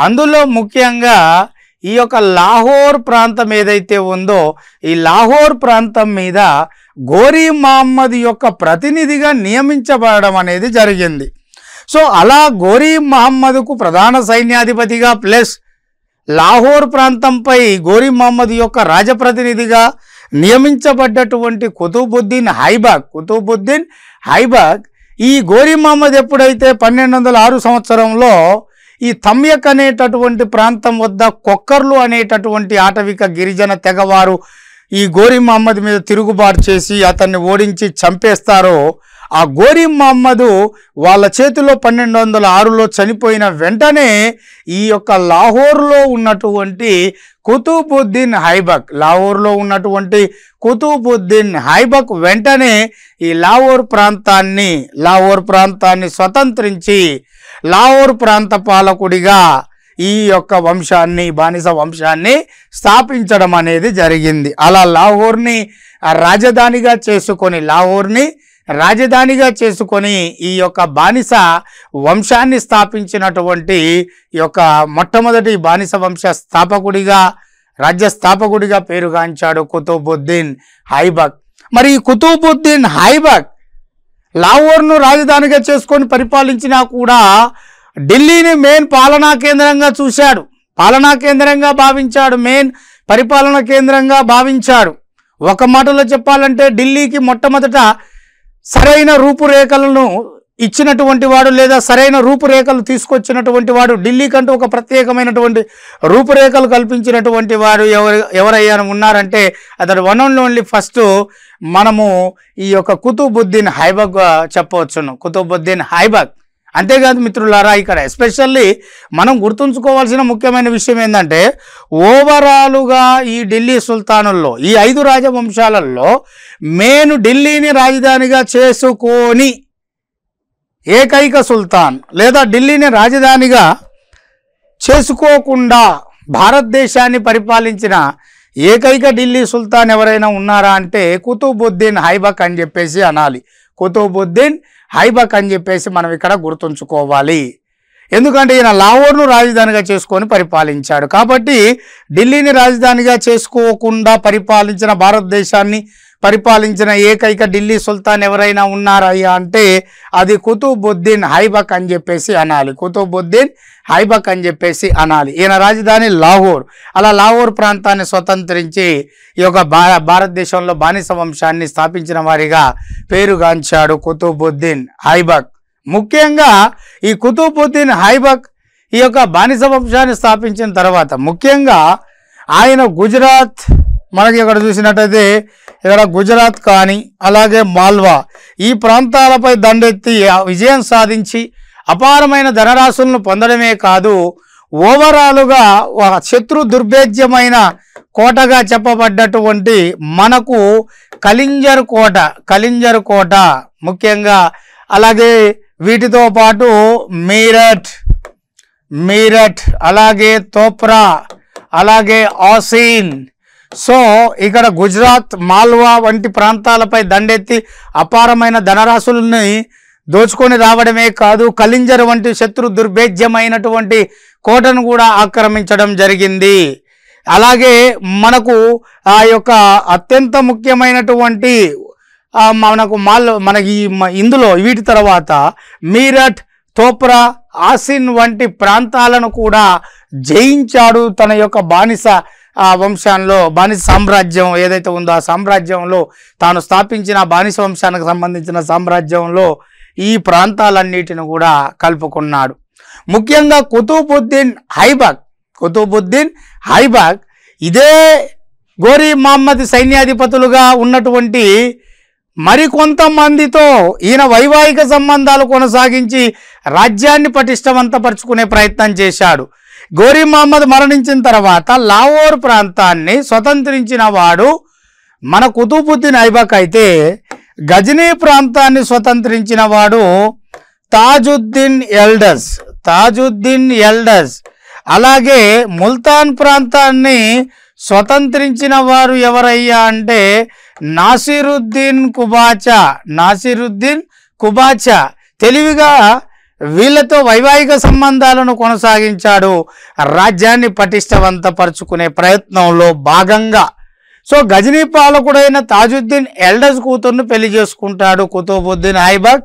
అందులో ముఖ్యంగా ఈ యొక్క లాహోర్ ప్రాంతం ఏదైతే ఉందో ఈ లాహోర్ ప్రాంతం మీద గోరీ మహమ్మద్ యొక్క ప్రతినిధిగా నియమించబడడం అనేది జరిగింది సో అలా గోరీ మహమ్మద్కు ప్రధాన సైన్యాధిపతిగా ప్లస్ లాహోర్ ప్రాంతంపై గోరీ మహమ్మద్ యొక్క రాజప్రతినిధిగా నియమించబడ్డటువంటి కుతుబుద్దీన్ హైబాగ్ కుతుబుద్దీన్ హైబాగ్ ఈ గోరీ మహమ్మద్ ఎప్పుడైతే పన్నెండు వందల ఆరు సంవత్సరంలో ఈ తమ్యక్ అనేటటువంటి ప్రాంతం వద్ద కొక్కర్లు అనేటటువంటి ఆటవిక గిరిజన తెగవారు ఈ గోరీ మహమ్మద్ మీద తిరుగుబాటు చేసి అతన్ని ఓడించి చంపేస్తారో ఆ గోరీ మహమ్మదు వాళ్ళ చేతిలో పన్నెండు వందల ఆరులో చనిపోయిన వెంటనే ఈ యొక్క లాహోర్లో ఉన్నటువంటి కుతుబుద్దీన్ హైబక్ లాహోర్లో ఉన్నటువంటి కుతుబుద్దీన్ హైబక్ వెంటనే ఈ లాహోర్ ప్రాంతాన్ని లాహోర్ ప్రాంతాన్ని స్వతంత్రించి లాహోర్ ప్రాంత పాలకుడిగా ఈ యొక్క వంశాన్ని బానిస వంశాన్ని స్థాపించడం అనేది జరిగింది అలా లాహోర్ని రాజధానిగా చేసుకొని లాహోర్ని రాజధానిగా చేసుకొని ఈ యొక్క బానిస వంశాన్ని స్థాపించినటువంటి ఈ యొక్క మొట్టమొదటి బానిస వంశ స్థాపకుడిగా రాజ్య స్థాపకుడిగా పేరుగాంచాడు కుతుబుద్దీన్ హైబక్ మరి ఈ కుతుబుద్దీన్ హైబక్ లాహోర్ను రాజధానిగా చేసుకొని పరిపాలించినా కూడా ఢిల్లీని మెయిన్ పాలనా కేంద్రంగా చూశాడు పాలనా కేంద్రంగా భావించాడు మెయిన్ పరిపాలనా కేంద్రంగా భావించాడు ఒక మాటలో చెప్పాలంటే ఢిల్లీకి మొట్టమొదట సరైన రూపురేఖలను ఇచ్చినటువంటి వాడు లేదా సరైన రూపురేఖలు తీసుకొచ్చినటువంటి వాడు ఢిల్లీ కంటూ ఒక ప్రత్యేకమైనటువంటి రూపురేఖలు కల్పించినటువంటి వాడు ఎవరు ఎవరయ్యాను ఉన్నారంటే అతడు వన్ అండ్ ఓన్లీ ఫస్ట్ మనము ఈ యొక్క కుతుబుద్దీన్ హైబగ్ చెప్పవచ్చును కుతుబుద్దీన్ హైబగ్ అంతేకాదు మిత్రులారా ఇక్కడ ఎస్పెషల్లీ మనం గుర్తుంచుకోవాల్సిన ముఖ్యమైన విషయం ఏంటంటే ఓవరాలుగా ఈ ఢిల్లీ సుల్తానుల్లో ఈ ఐదు రాజవంశాలలో మేను ఢిల్లీని రాజధానిగా చేసుకొని ఏకైక సుల్తాన్ లేదా ఢిల్లీని రాజధానిగా చేసుకోకుండా భారతదేశాన్ని పరిపాలించిన ఏకైక ఢిల్లీ సుల్తాన్ ఎవరైనా ఉన్నారా అంటే కుతుబుద్దీన్ హైబక్ అని చెప్పేసి అనాలి కుతుబుద్దీన్ హైబక్ అని చెప్పేసి మనం ఇక్కడ గుర్తుంచుకోవాలి ఎందుకంటే ఈయన లాహోర్ను రాజధానిగా చేసుకొని పరిపాలించాడు కాబట్టి ఢిల్లీని రాజధానిగా చేసుకోకుండా పరిపాలించిన భారతదేశాన్ని పరిపాలించిన ఏకైక ఢిల్లీ సుల్తాన్ ఎవరైనా ఉన్నారయ్యా అంటే అది కుతుబుద్దీన్ హైబక్ అని చెప్పేసి అనాలి కుతుబుద్దీన్ హైబక్ అని చెప్పేసి అనాలి ఈయన రాజధాని లాహోర్ అలా లాహోర్ ప్రాంతాన్ని స్వతంత్రించి ఈ యొక్క భారతదేశంలో బానిస వంశాన్ని స్థాపించిన వారిగా పేరుగాంచాడు కుతుబుద్దీన్ హైబక్ ముఖ్యంగా ఈ కుతుబుద్దీన్ హైబక్ ఈ యొక్క బానిస వంశాన్ని స్థాపించిన తర్వాత ముఖ్యంగా ఆయన గుజరాత్ మనకి ఇక్కడ చూసినట్టయితే ఇక్కడ గుజరాత్ కానీ అలాగే మాల్వా ఈ ప్రాంతాలపై దండెత్తి విజయం సాధించి అపారమైన ధనరాశులను పొందడమే కాదు ఓవరాలుగా శత్రు దుర్భేద్యమైన కోటగా చెప్పబడ్డటువంటి మనకు కలింజర్ కోట కలింజర్ కోట ముఖ్యంగా అలాగే వీటితో పాటు మీరట్ మీరట్ అలాగే తోప్రా అలాగే ఆసీన్ సో ఇక్కడ గుజరాత్ మాల్వా వంటి ప్రాంతాలపై దండెత్తి అపారమైన ధనరాశుల్ని దోచుకొని రావడమే కాదు కలింజర్ వంటి శత్రు దుర్భేద్యమైనటువంటి కోటను కూడా ఆక్రమించడం జరిగింది అలాగే మనకు ఆ యొక్క అత్యంత ముఖ్యమైనటువంటి మనకు మాల్ మనకి ఇందులో వీటి తర్వాత మీరట్ తోప్రా ఆసిన్ వంటి ప్రాంతాలను కూడా జయించాడు తన యొక్క బానిస ఆ వంశాల్లో బానిస సామ్రాజ్యం ఏదైతే ఉందో ఆ సామ్రాజ్యంలో తాను స్థాపించిన బానిస వంశానికి సంబంధించిన సామ్రాజ్యంలో ఈ ప్రాంతాలన్నిటిని కూడా కలుపుకున్నాడు ముఖ్యంగా కుతుబుద్దీన్ హైబాగ్ కుతుబుద్దీన్ హైబాగ్ ఇదే గోరీ మహమ్మద్ సైన్యాధిపతులుగా ఉన్నటువంటి మరికొంతమందితో ఈయన వైవాహిక సంబంధాలు కొనసాగించి రాజ్యాన్ని పటిష్టవంతపరుచుకునే ప్రయత్నం చేశాడు గోరీ మహమ్మద్ మరణించిన తర్వాత లావోర్ ప్రాంతాన్ని స్వతంత్రించిన వాడు మన కుతుబుద్దీన్ ఐబక్ అయితే గజనీ ప్రాంతాన్ని స్వతంత్రించిన వాడు తాజుద్దీన్ ఎల్డస్ తాజుద్దీన్ ఎల్డస్ అలాగే ముల్తాన్ ప్రాంతాన్ని స్వతంత్రించిన వారు ఎవరయ్యా అంటే నాసిరుద్దీన్ కుబాచా నాసిరుద్దీన్ కుబాచా తెలివిగా వీళ్లతో వైవాహిక సంబంధాలను కొనసాగించాడు రాజ్యాన్ని పటిష్టవంతపరుచుకునే ప్రయత్నంలో భాగంగా సో గజనీ పాలకుడైన తాజుద్దీన్ ఎల్డర్స్ కూతుర్ను పెళ్లి చేసుకుంటాడు కుతుబుద్దీన్ ఐబాగ్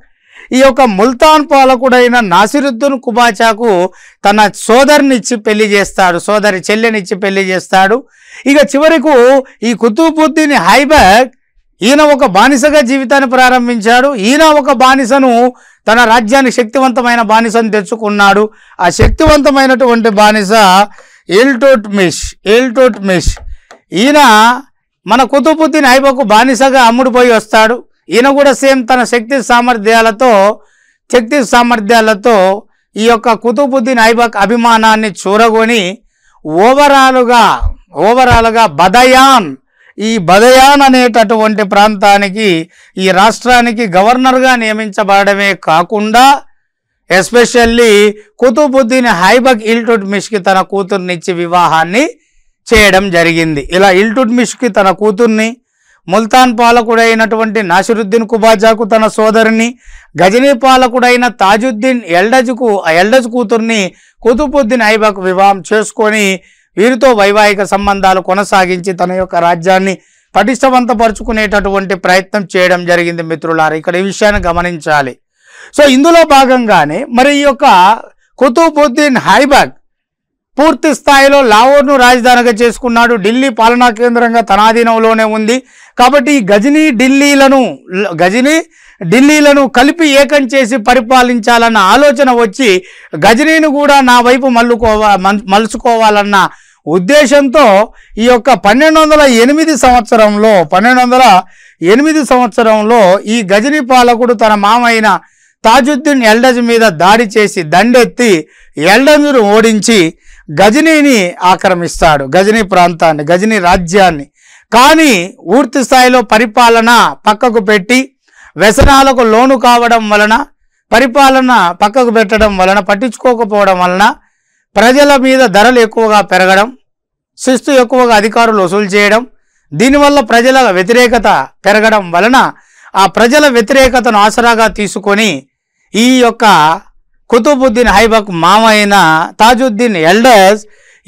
ఈ యొక్క ముల్తాన్ పాలకుడైన నాసిరుద్దీన్ కుబాచాకు తన సోదరినిచ్చి పెళ్లి చేస్తాడు సోదరి చెల్లెనిచ్చి పెళ్లి చేస్తాడు ఇక చివరకు ఈ కుతుబుద్దీన్ హైబాగ్ ఈయన ఒక బానిసగా జీవితాన్ని ప్రారంభించాడు ఈయన ఒక బానిసను తన రాజ్యాన్ని శక్తివంతమైన బానిసను తెచ్చుకున్నాడు ఆ శక్తివంతమైనటువంటి బానిస ఎల్టోట్ మిష్ ఎల్టోట్ మిష్ ఈయన మన కుతుబుద్దీన్ ఐబకు బానిసగా అమ్ముడుపోయి వస్తాడు ఈయన కూడా సేమ్ తన శక్తి సామర్థ్యాలతో శక్తి సామర్థ్యాలతో ఈ యొక్క కుతుబుద్దీన్ ఐబక్ అభిమానాన్ని చూరగొని ఓవరాలుగా ఓవరాల్గా బదయాన్ ఈ బదయాన్ అనేటటువంటి ప్రాంతానికి ఈ రాష్ట్రానికి గవర్నర్గా నియమించబడమే కాకుండా ఎస్పెషల్లీ కుతుబుద్దీన్ హైబక్ ఇల్టుడ్ మిష్కి తన కూతుర్నిచ్చి వివాహాన్ని చేయడం జరిగింది ఇలా ఇల్టుడ్ మిష్కి తన కూతుర్ని ముల్తాన్ పాలకుడైనటువంటి నాసిరుద్దీన్ కుబాజాకు తన సోదరిని గజనీ పాలకుడైన తాజుద్దీన్ ఎల్డజ్కు ఎల్డజ్ కూతుర్ని కుతుబుద్దీన్ హైబక్ వివాహం చేసుకొని వీరితో వైవాహిక సంబంధాలు కొనసాగించి తన యొక్క రాజ్యాన్ని పటిష్టవంతపరుచుకునేటటువంటి ప్రయత్నం చేయడం జరిగింది మిత్రులారు ఇక్కడ ఈ విషయాన్ని గమనించాలి సో ఇందులో భాగంగానే మరి ఈ యొక్క కుతుబుద్దీన్ హైబాగ్ పూర్తి స్థాయిలో లాహోర్ను రాజధానిగా చేసుకున్నాడు ఢిల్లీ పాలనా కేంద్రంగా తనాధీనంలోనే ఉంది కాబట్టి గజనీ ఢిల్లీలను గజనీ ఢిల్లీలను కలిపి ఏకం చేసి పరిపాలించాలన్న ఆలోచన వచ్చి గజనీని కూడా నా వైపు మల్లుకోవా మలుచుకోవాలన్న ఉద్దేశంతో ఈ యొక్క పన్నెండు వందల ఎనిమిది సంవత్సరంలో పన్నెండు వందల ఎనిమిది సంవత్సరంలో ఈ గజనీ పాలకుడు తన మామైన తాజుద్దీన్ ఎల్డజ్ మీద దాడి చేసి దండెత్తి ఎల్డజ్ను ఓడించి గజనీని ఆక్రమిస్తాడు గజనీ ప్రాంతాన్ని గజనీ రాజ్యాన్ని కానీ పూర్తి స్థాయిలో పరిపాలన పక్కకు పెట్టి వ్యసనాలకు లోను కావడం వలన పరిపాలన పక్కకు పెట్టడం వలన పట్టించుకోకపోవడం వలన ప్రజల మీద ధరలు ఎక్కువగా పెరగడం శిస్తు ఎక్కువగా అధికారులు వసూలు చేయడం దీనివల్ల ప్రజల వ్యతిరేకత పెరగడం వలన ఆ ప్రజల వ్యతిరేకతను ఆసరాగా తీసుకొని ఈ యొక్క కుతుబుద్దీన్ హైబక్ మామ అయిన తాజుద్దీన్ ఎల్డర్స్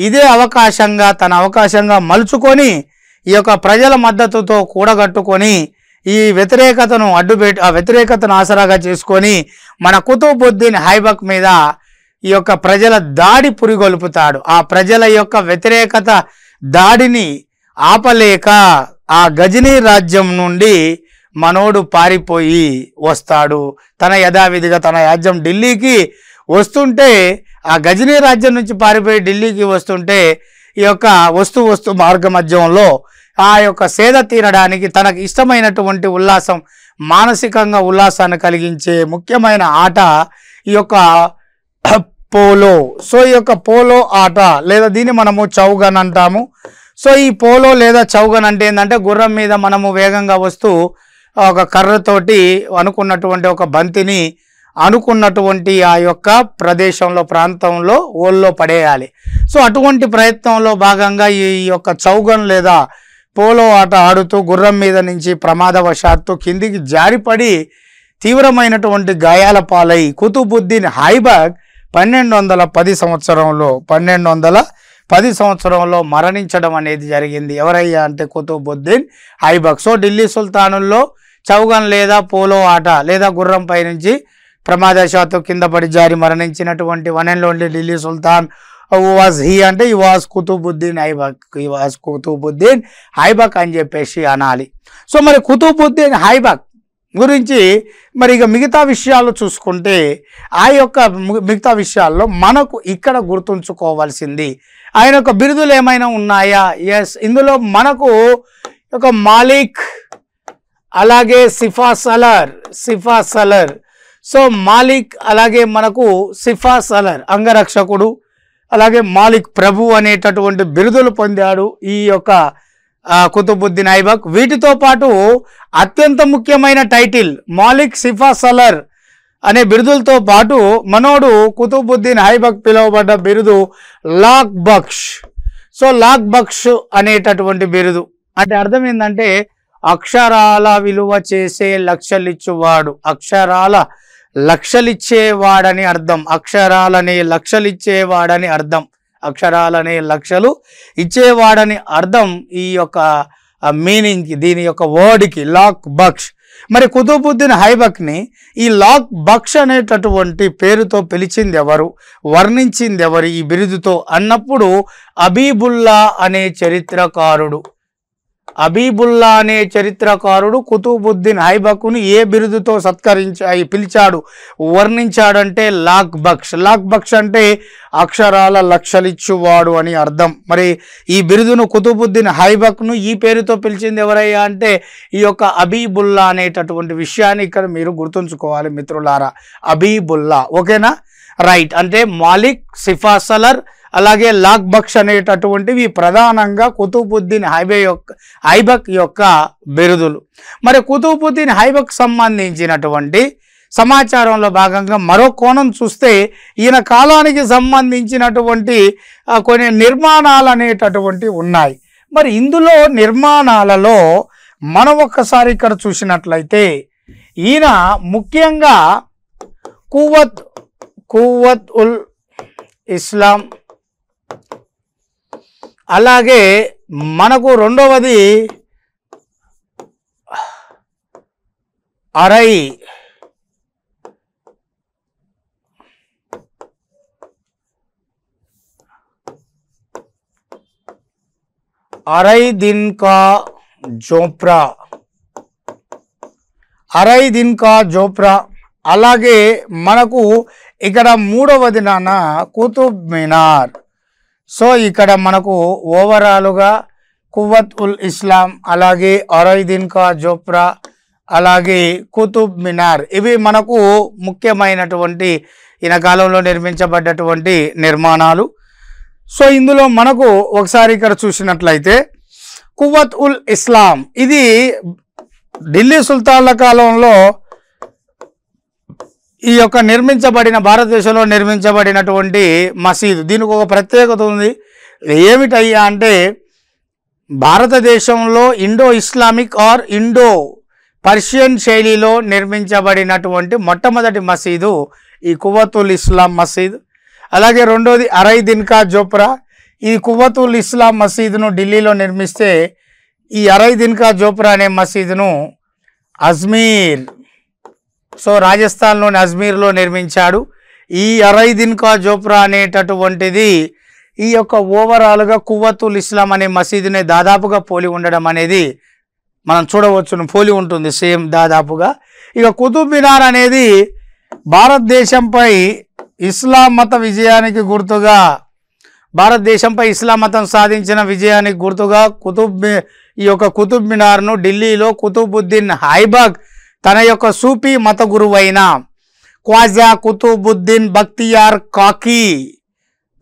ఇదే అవకాశంగా తన అవకాశంగా మలుచుకొని ఈ యొక్క ప్రజల మద్దతుతో కూడగట్టుకొని ఈ వ్యతిరేకతను అడ్డుపెట్టి ఆ వ్యతిరేకతను ఆసరాగా చేసుకొని మన కుతుబుద్దీన్ హైబక్ మీద ఈ యొక్క ప్రజల దాడి పురిగొల్పుతాడు ఆ ప్రజల యొక్క వ్యతిరేకత దాడిని ఆపలేక ఆ గజనీ రాజ్యం నుండి మనోడు పారిపోయి వస్తాడు తన యథావిధిగా తన రాజ్యం ఢిల్లీకి వస్తుంటే ఆ గజనీ రాజ్యం నుంచి పారిపోయి ఢిల్లీకి వస్తుంటే ఈ యొక్క వస్తు వస్తు మార్గ మధ్యంలో ఆ యొక్క సేద తీరడానికి తనకు ఇష్టమైనటువంటి ఉల్లాసం మానసికంగా ఉల్లాసాన్ని కలిగించే ముఖ్యమైన ఆట ఈ యొక్క పోలో సో ఈ యొక్క పోలో ఆట లేదా దీన్ని మనము చౌగన్ అంటాము సో ఈ పోలో లేదా చౌగన్ అంటే ఏంటంటే గుర్రం మీద మనము వేగంగా వస్తూ ఒక కర్రతోటి అనుకున్నటువంటి ఒక బంతిని అనుకున్నటువంటి ఆ యొక్క ప్రదేశంలో ప్రాంతంలో ఓల్లో పడేయాలి సో అటువంటి ప్రయత్నంలో భాగంగా ఈ యొక్క చౌగన్ లేదా పోలో ఆట ఆడుతూ గుర్రం మీద నుంచి ప్రమాదవశాత్తు కిందికి జారిపడి తీవ్రమైనటువంటి గాయాల పాలై కుతుబుద్దీన్ హైబాగ్ పన్నెండు వందల పది సంవత్సరంలో పన్నెండు వందల పది సంవత్సరంలో మరణించడం అనేది జరిగింది ఎవరయ్యా అంటే కుతుబుద్దీన్ ఐబక్ సో ఢిల్లీ సుల్తానుల్లో చౌగన్ లేదా పోలో ఆట లేదా గుర్రంపై నుంచి ప్రమాదశాత్తు కింద పడి జారి మరణించినటువంటి one and only Delhi sultan was he అంటే ఈ వాజ్ కుతుబుద్దీన్ ఐబక్ ఈ వాజ్ కుతుబుద్దీన్ హైబక్ అని చెప్పేసి అనాలి సో మరి కుతుబుద్దీన్ హైబక్ గురించి మరి ఇక మిగతా విషయాలు చూసుకుంటే ఆ యొక్క మిగతా విషయాల్లో మనకు ఇక్కడ గుర్తుంచుకోవాల్సింది ఆయన యొక్క బిరుదులు ఏమైనా ఉన్నాయా ఎస్ ఇందులో మనకు ఒక మాలిక్ అలాగే సిఫా సలర్ సిఫా సలర్ సో మాలిక్ అలాగే మనకు సిఫా సలర్ అంగరక్షకుడు అలాగే మాలిక్ ప్రభు అనేటటువంటి బిరుదులు పొందాడు ఈ యొక్క కుతుబుద్దీన్ ఐబక్ వీటితో పాటు అత్యంత ముఖ్యమైన టైటిల్ మాలిక్ సిఫా సలర్ అనే బిరుదులతో పాటు మనోడు కుతుబుద్దీన్ హైబక్ పిలువబడ్డ బిరుదు లాక్ బక్ష్ సో లాక్ బక్ష్ అనేటటువంటి బిరుదు అంటే అర్థం ఏంటంటే అక్షరాల విలువ చేసే లక్షలిచ్చువాడు అక్షరాల లక్షలిచ్చేవాడని అర్థం అక్షరాలని లక్షలిచ్చేవాడని అర్థం అక్షరాలనే లక్షలు ఇచ్చేవాడని అర్థం ఈ యొక్క మీనింగ్కి దీని యొక్క వర్డ్కి లాక్ బక్ష్ మరి కుతుబుద్దీన్ హైబక్ని ఈ లాక్ బక్ష్ అనేటటువంటి పేరుతో పిలిచింది ఎవరు వర్ణించింది ఎవరు ఈ బిరుదుతో అన్నప్పుడు అబీబుల్లా అనే చరిత్రకారుడు అబీబుల్లా అనే చరిత్రకారుడు కుతుబుద్దీన్ ఐబక్ను ఏ బిరుదుతో సత్కరించా పిలిచాడు వర్ణించాడంటే లాక్ బక్ష్ లాక్ బక్ష్ అంటే అక్షరాల లక్షలిచ్చువాడు అని అర్థం మరి ఈ బిరుదును కుతుబుద్దీన్ హైబక్ను ఈ పేరుతో పిలిచింది ఎవరయ్యా అంటే ఈ యొక్క అబీబుల్లా అనేటటువంటి విషయాన్ని ఇక్కడ మీరు గుర్తుంచుకోవాలి మిత్రులారా అబీబుల్లా ఓకేనా రైట్ అంటే మాలిక్ సిఫాసలర్ అలాగే లాక్ బక్ష్ అనేటటువంటివి ప్రధానంగా కుతుబుద్దీన్ హైబే యొక్క హైబక్ యొక్క బిరుదులు మరి కుతుబుద్దీన్ హైబక్ సంబంధించినటువంటి సమాచారంలో భాగంగా మరో కోణం చూస్తే ఈయన కాలానికి సంబంధించినటువంటి కొన్ని నిర్మాణాలు అనేటటువంటివి ఉన్నాయి మరి ఇందులో నిర్మాణాలలో మనం ఒక్కసారి ఇక్కడ చూసినట్లయితే ఈయన ముఖ్యంగా కువత్ कुवत उल इस्लाम अलागे मन को रोवदी अरई अरई दिन का जोप्रा अरई दिन का जोप्रा अलागे मन को ఇక్కడ మూడవది నాన్న కుతుబ్ మినార్ సో ఇక్కడ మనకు ఓవరాల్గా కువత్ ఉల్ ఇస్లాం అలాగే అరయిదీన్ కా జోప్రా అలాగే కుతుబ్ మినార్ ఇవి మనకు ముఖ్యమైనటువంటి ఈయన కాలంలో నిర్మించబడ్డటువంటి నిర్మాణాలు సో ఇందులో మనకు ఒకసారి ఇక్కడ చూసినట్లయితే కువత్ ఉల్ ఇస్లాం ఇది ఢిల్లీ సుల్తాన్ల కాలంలో ఈ యొక్క నిర్మించబడిన భారతదేశంలో నిర్మించబడినటువంటి మసీదు దీనికి ఒక ప్రత్యేకత ఉంది ఏమిటయ్యా అంటే భారతదేశంలో Indo Islamic or Indo Persian శైలిలో నిర్మించబడినటువంటి మొట్టమొదటి మసీదు ఈ కువతుల్ ఇస్లాం మసీదు అలాగే రెండోది అరై దిన్కా జోప్రా ఈ కువతుల్ ఇస్లాం మసీదును ఢిల్లీలో నిర్మిస్తే ఈ అరై దిన్కా జోప్రా అనే మసీదును అజ్మీర్ సో రాజస్థాన్లోని అజ్మీర్లో నిర్మించాడు ఈ అరైదిన్ కా జోప్రా అనేటటువంటిది ఈ యొక్క ఓవరాల్గా కువ్వతుల్ ఇస్లాం అనే మసీదుని దాదాపుగా పోలి ఉండడం అనేది మనం చూడవచ్చును పోలి ఉంటుంది సేమ్ దాదాపుగా ఇక కుతుబ్ మినార్ అనేది భారతదేశంపై ఇస్లాం మత విజయానికి గుర్తుగా భారతదేశంపై ఇస్లాం మతం సాధించిన విజయానికి గుర్తుగా కుతుబ్ ఈ యొక్క కుతుబ్ మినార్ను ఢిల్లీలో కుతుబుద్దీన్ హైబాగ్ తన యొక్క సూఫీ మత గురువైన క్వాజా కుతుబుద్దీన్ బక్తియార్ కాకీ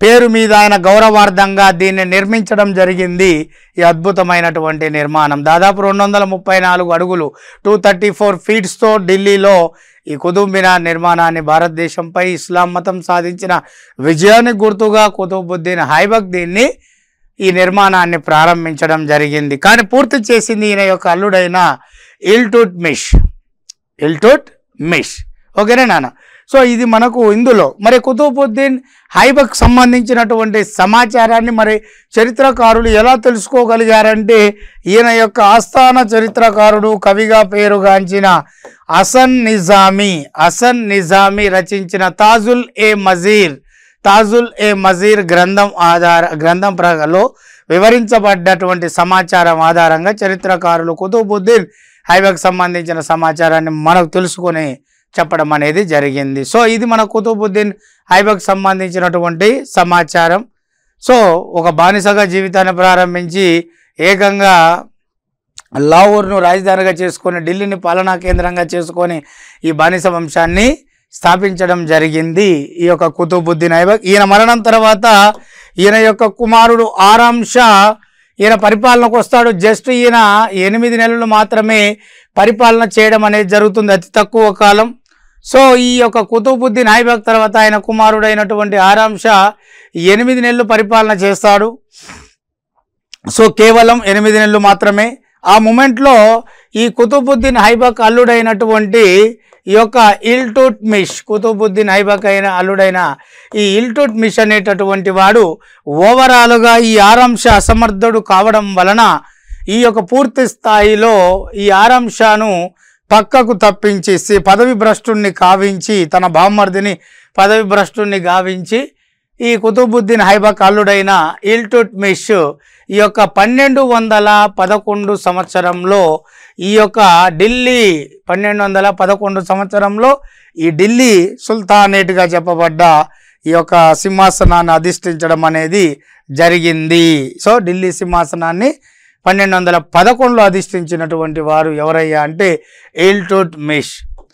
పేరు మీద ఆయన గౌరవార్థంగా దీన్ని నిర్మించడం జరిగింది ఈ అద్భుతమైనటువంటి నిర్మాణం దాదాపు రెండు వందల ముప్పై నాలుగు అడుగులు టూ థర్టీ ఫోర్ ఫీట్స్తో ఢిల్లీలో ఈ కుతుబ్మినార్ నిర్మాణాన్ని భారతదేశంపై ఇస్లాం మతం సాధించిన విజయానికి గుర్తుగా కుతుబుద్దీన్ హైబక్ దీన్ని ఈ నిర్మాణాన్ని ప్రారంభించడం జరిగింది కానీ పూర్తి చేసింది ఈయన యొక్క అల్లుడైన ఇల్టుట్మిష్ ఎల్టోట్ మెష్ ఓకేనా నాన్న సో ఇది మనకు ఇందులో మరి కుతుబుద్దీన్ హైబక్ సంబంధించినటువంటి సమాచారాన్ని మరి చరిత్రకారులు ఎలా తెలుసుకోగలిగారంటే ఈయన యొక్క ఆస్థాన చరిత్రకారుడు కవిగా పేరుగాంచిన అసన్ నిజామీ అసన్ నిజామీ రచించిన తాజుల్ ఏ మజీర్ తాజుల్ ఏ మజీర్ గ్రంథం ఆధార గ్రంథం ప్రలో వివరించబడ్డటువంటి సమాచారం ఆధారంగా చరిత్రకారులు కుతుబుద్దీన్ హైవేకి సంబంధించిన సమాచారాన్ని మనకు తెలుసుకొని చెప్పడం అనేది జరిగింది సో ఇది మన కుతుబుద్దీన్ హైవేకి సంబంధించినటువంటి సమాచారం సో ఒక బానిసగా జీవితాన్ని ప్రారంభించి ఏకంగా లావూర్ను రాజధానిగా చేసుకొని ఢిల్లీని పాలనా కేంద్రంగా చేసుకొని ఈ బానిస వంశాన్ని స్థాపించడం జరిగింది ఈ యొక్క కుతుబుద్దీన్ ఐబక్ ఈయన మరణం తర్వాత ఈయన యొక్క కుమారుడు ఆరాంషా ఈయన పరిపాలనకు వస్తాడు జస్ట్ ఈయన ఎనిమిది నెలలు మాత్రమే పరిపాలన చేయడం అనేది జరుగుతుంది అతి తక్కువ కాలం సో ఈ యొక్క కుతుబుద్దీన్ ఐబక్ తర్వాత ఆయన కుమారుడైనటువంటి ఆరాంశ ఎనిమిది నెలలు పరిపాలన చేస్తాడు సో కేవలం ఎనిమిది నెలలు మాత్రమే ఆ మూమెంట్లో ఈ కుతుబుద్దీన్ హైబక్ అల్లుడైనటువంటి ఈ యొక్క ఇల్టూట్ మిష్ కుతుబుద్దీన్ అయిన అల్లుడైన ఈ ఇల్టూట్ మిష్ అనేటటువంటి వాడు ఓవరాల్గా ఈ ఆరాంశ అసమర్థుడు కావడం వలన ఈ యొక్క పూర్తి స్థాయిలో ఈ ఆరాంశాను పక్కకు తప్పించేసి పదవి భ్రష్టుణ్ణి కావించి తన బామ్మర్దిని పదవి భ్రష్టుణ్ణి గావించి ఈ కుతుబుద్దీన్ హైబక్ అల్లుడైన ఇల్టుట్ మిష్ ఈ యొక్క పన్నెండు వందల పదకొండు సంవత్సరంలో ఈ యొక్క ఢిల్లీ పన్నెండు వందల పదకొండు సంవత్సరంలో ఈ ఢిల్లీ సుల్తానేట్గా చెప్పబడ్డ ఈ యొక్క సింహాసనాన్ని అధిష్ఠించడం అనేది జరిగింది సో ఢిల్లీ సింహాసనాన్ని పన్నెండు వందల పదకొండులో అధిష్ఠించినటువంటి వారు ఎవరయ్యా అంటే ఎయిల్టోట్ మిష్